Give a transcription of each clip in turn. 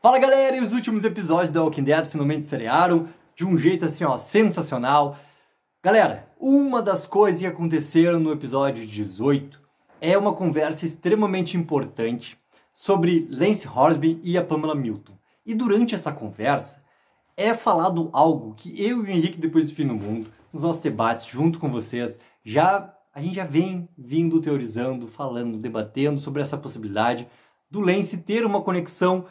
Fala galera, e os últimos episódios da Walking Dead finalmente estrearam de um jeito assim, ó, sensacional. Galera, uma das coisas que aconteceram no episódio 18 é uma conversa extremamente importante sobre Lance Horsby e a Pamela Milton. E durante essa conversa é falado algo que eu e o Henrique depois do fim do mundo, nos nossos debates junto com vocês, já a gente já vem vindo teorizando, falando, debatendo sobre essa possibilidade do Lance ter uma conexão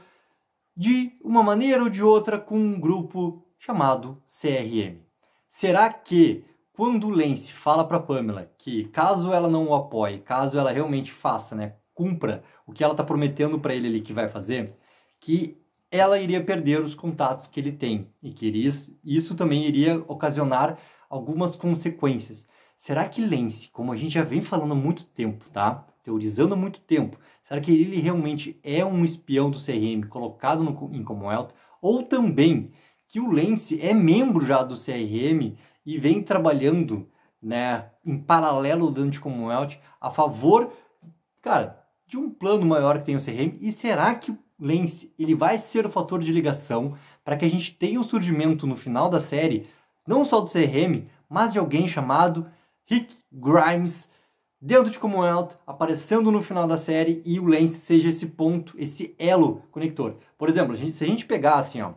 de uma maneira ou de outra com um grupo chamado CRM. Será que quando o Lance fala para Pamela que caso ela não o apoie, caso ela realmente faça, né, cumpra o que ela está prometendo para ele ali que vai fazer, que ela iria perder os contatos que ele tem e que isso, isso também iria ocasionar algumas consequências. Será que Lense, como a gente já vem falando há muito tempo, tá? Teorizando há muito tempo, será que ele realmente é um espião do CRM colocado no, em Commonwealth? Ou também que o Lense é membro já do CRM e vem trabalhando, né, em paralelo durante Anticommonwealth a favor, cara, de um plano maior que tem o CRM? E será que o Lense ele vai ser o fator de ligação para que a gente tenha o um surgimento no final da série, não só do CRM, mas de alguém chamado Rick Grimes dentro de Commonwealth, aparecendo no final da série e o Lance seja esse ponto, esse elo conector. Por exemplo, a gente, se a gente pegar assim, ó,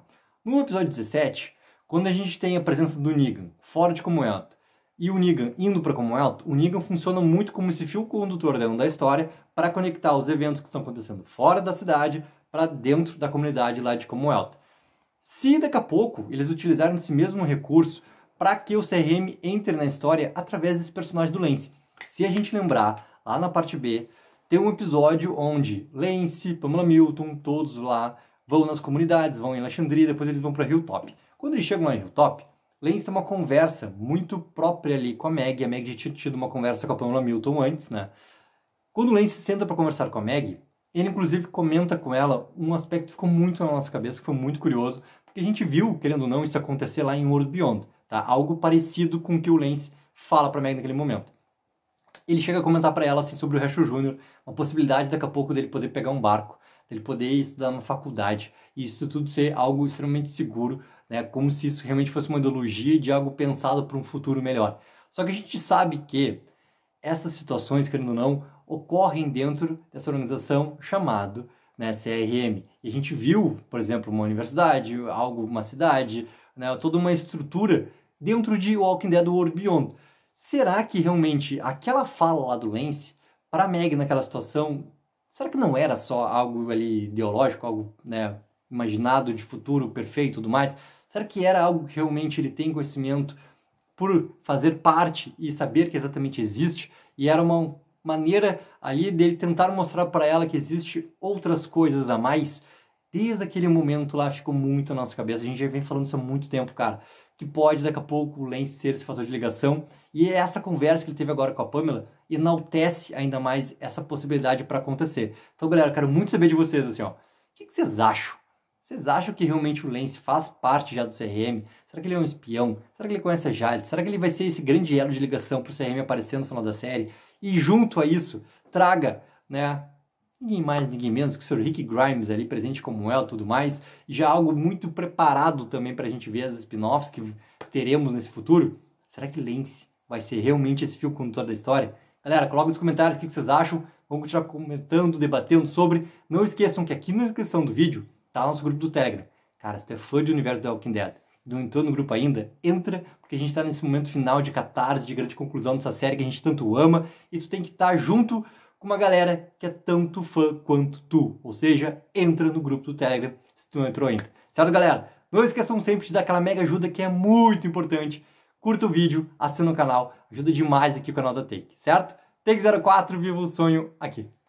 no episódio 17, quando a gente tem a presença do Negan fora de Commonwealth e o Negan indo para Commonwealth, o Negan funciona muito como esse fio condutor dentro da história para conectar os eventos que estão acontecendo fora da cidade para dentro da comunidade lá de Commonwealth. Se daqui a pouco eles utilizarem esse mesmo recurso para que o CRM entre na história através desse personagem do Lance. Se a gente lembrar, lá na parte B, tem um episódio onde Lance, Pamela Milton, todos lá vão nas comunidades, vão em Alexandria, depois eles vão para Hilltop. Quando eles chegam lá em Hilltop, Lance tem uma conversa muito própria ali com a Meg. A Meg já tinha tido uma conversa com a Pamela Milton antes, né? Quando o Lance senta para conversar com a Meg, ele inclusive comenta com ela um aspecto que ficou muito na nossa cabeça, que foi muito curioso, porque a gente viu, querendo ou não, isso acontecer lá em World Beyond tá? Algo parecido com o que o Lance fala para Meg naquele momento. Ele chega a comentar para ela assim sobre o Recho Júnior, uma possibilidade daqui a pouco dele poder pegar um barco, dele poder estudar na faculdade, e isso tudo ser algo extremamente seguro, né? Como se isso realmente fosse uma ideologia de algo pensado para um futuro melhor. Só que a gente sabe que essas situações, querendo ou não, ocorrem dentro dessa organização chamado né, CRM. E a gente viu, por exemplo, uma universidade, algo, uma cidade, né, toda uma estrutura dentro de Walking Dead World Beyond. Será que realmente aquela fala lá do Lance, para Meg naquela situação, será que não era só algo ali ideológico, algo né, imaginado de futuro perfeito e tudo mais? Será que era algo que realmente ele tem conhecimento por fazer parte e saber que exatamente existe? E era uma maneira ali dele tentar mostrar para ela que existe outras coisas a mais? Desde aquele momento lá ficou muito na nossa cabeça. A gente já vem falando isso há muito tempo, cara que pode daqui a pouco o Lance ser esse fator de ligação. E é essa conversa que ele teve agora com a Pamela enaltece ainda mais essa possibilidade para acontecer. Então, galera, quero muito saber de vocês assim, ó. O que, que vocês acham? Vocês acham que realmente o Lance faz parte já do CRM? Será que ele é um espião? Será que ele conhece a Jade? Será que ele vai ser esse grande elo de ligação para o CRM aparecer no final da série? E junto a isso, traga né, ninguém mais, ninguém menos que o Sr. Rick Grimes ali, presente como e tudo mais, já algo muito preparado também para a gente ver as spin-offs que teremos nesse futuro. Será que Lance vai ser realmente esse fio condutor da história? Galera, coloca nos comentários o que vocês acham, vamos continuar comentando, debatendo sobre. Não esqueçam que aqui na descrição do vídeo tá nosso grupo do Telegram. Cara, se tu é fã do universo da Walking Dead, não entrou no grupo ainda, entra, porque a gente está nesse momento final de catarse, de grande conclusão dessa série que a gente tanto ama, e tu tem que estar tá junto com uma galera que é tanto fã quanto tu. Ou seja, entra no grupo do Telegram se tu não entrou ainda. Certo, galera? Não esqueçam sempre de dar aquela mega ajuda que é muito importante. Curta o vídeo, assina o canal, ajuda demais aqui o canal da Take, certo? Take 04, viva o sonho aqui.